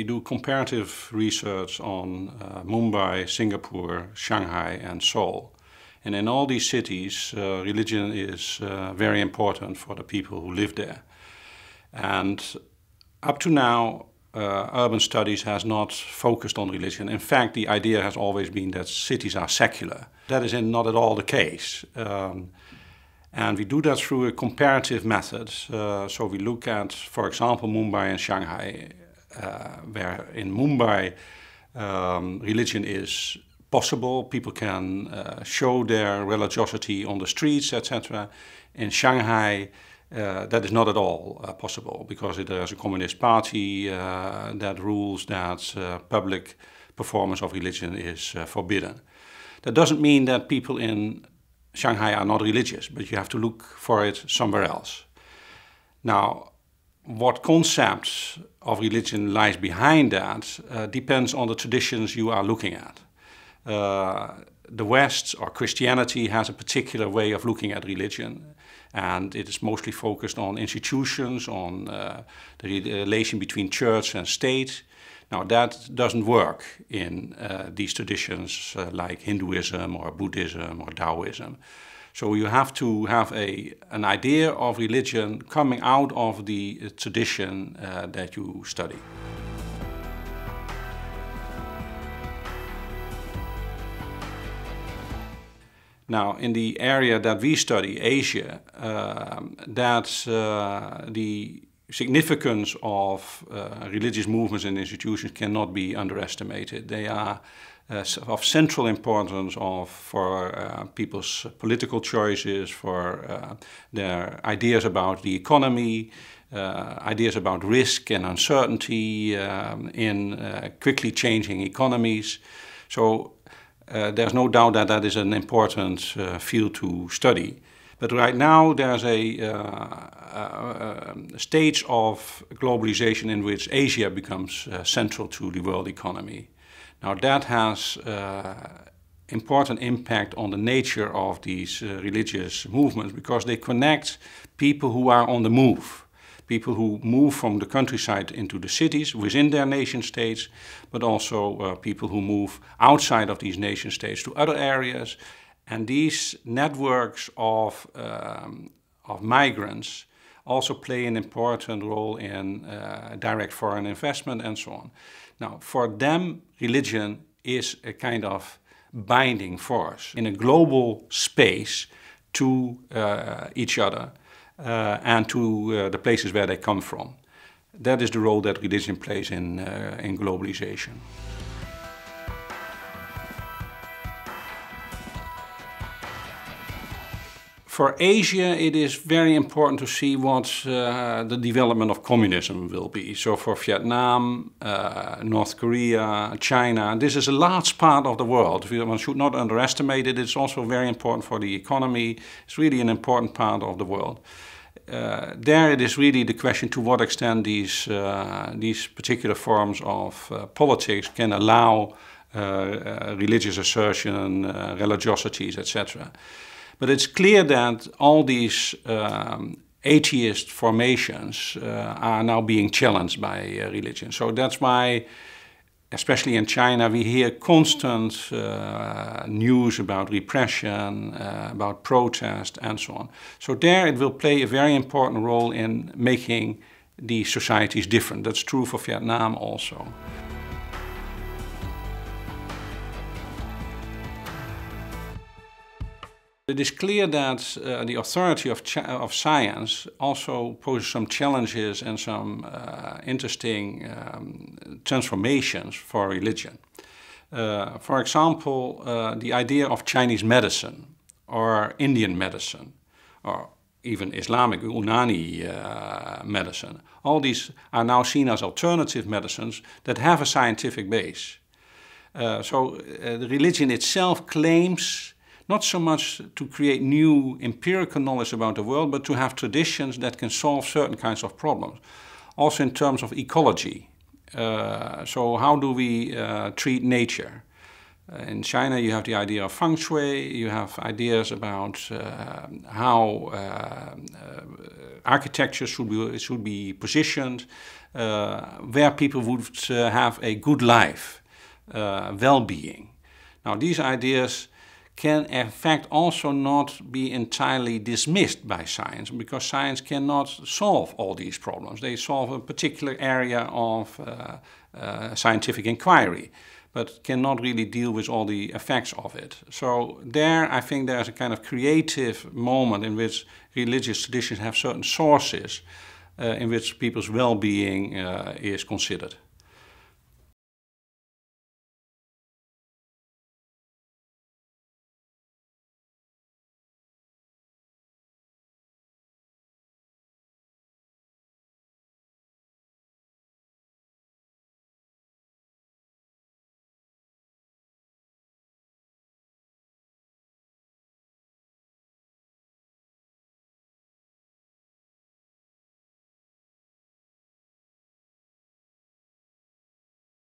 We do comparative research on uh, Mumbai, Singapore, Shanghai and Seoul. And in all these cities, uh, religion is uh, very important for the people who live there. And up to now, uh, urban studies has not focused on religion. In fact, the idea has always been that cities are secular. That is not at all the case. Um, and we do that through a comparative method. Uh, so we look at, for example, Mumbai and Shanghai. Uh, where in Mumbai um, religion is possible. People can uh, show their religiosity on the streets, etc. In Shanghai, uh, that is not at all uh, possible because there is a communist party uh, that rules that uh, public performance of religion is forbidden. That doesn't mean that people in Shanghai are not religious, but you have to look for it somewhere else. Now, what concepts of religion lies behind that uh, depends on the traditions you are looking at. Uh, the West or Christianity has a particular way of looking at religion, and it is mostly focused on institutions, on uh, the relation between church and state. Now, that doesn't work in uh, these traditions uh, like Hinduism or Buddhism or Taoism. So you have to have a, an idea of religion coming out of the uh, tradition uh, that you study. Now, in the area that we study, Asia, uh, that's uh, the significance of uh, religious movements and institutions cannot be underestimated. They are uh, of central importance of, for uh, people's political choices, for uh, their ideas about the economy, uh, ideas about risk and uncertainty um, in uh, quickly changing economies. So there's no doubt that that is an important field to study. But right now there's a, uh, a, uh, a stage of globalization in which Asia becomes uh, central to the world economy. Now that has uh, important impact on the nature of these uh, religious movements because they connect people who are on the move people who move from the countryside into the cities within their nation states, but also uh, people who move outside of these nation states to other areas. And these networks of, um, of migrants also play an important role in uh, direct foreign investment and so on. Now, for them, religion is a kind of binding force in a global space to uh, each other uh, and to uh, the places where they come from. That is the role that religion plays in, uh, in globalization. for Asia, it is very important to see what uh, the development of communism will be. So, for Vietnam, uh, North Korea, China, this is a large part of the world. One should not underestimate it. It's also very important for the economy. It's really an important part of the world. Uh, there, it is really the question to what extent these uh, these particular forms of uh, politics can allow uh, religious assertion, religiosities, etc. But it's clear that all these um, atheist formations uh, are now being challenged by uh, religion. So that's why, especially in China, we hear constant uh, news about repression, uh, about protest, and so on. So there it will play a very important role in making these societies different. That's true for Vietnam also. It is clear that uh, the authority of, of science also poses some challenges and some uh, interesting um, transformations for religion. Uh, for example, uh, the idea of Chinese medicine or Indian medicine or even Islamic Unani uh, medicine. All these are now seen as alternative medicines that have a scientific base. Uh, so uh, the religion itself claims not so much to create new empirical knowledge about the world, but to have traditions that can solve certain kinds of problems. Also in terms of ecology. Uh, so how do we uh, treat nature? Uh, in China, you have the idea of feng shui, you have ideas about uh, how uh, uh architecture should be, should be positioned, uh, where people would uh, have a good life, well being. Now, these ideas can in fact also not be entirely dismissed by science because science cannot solve all these problems. They solve a particular area of uh, uh, scientific inquiry but cannot really deal with all the effects of it. So there I think there's a kind of creative moment in which religious traditions have certain sources uh, in which people's well-being uh, is considered.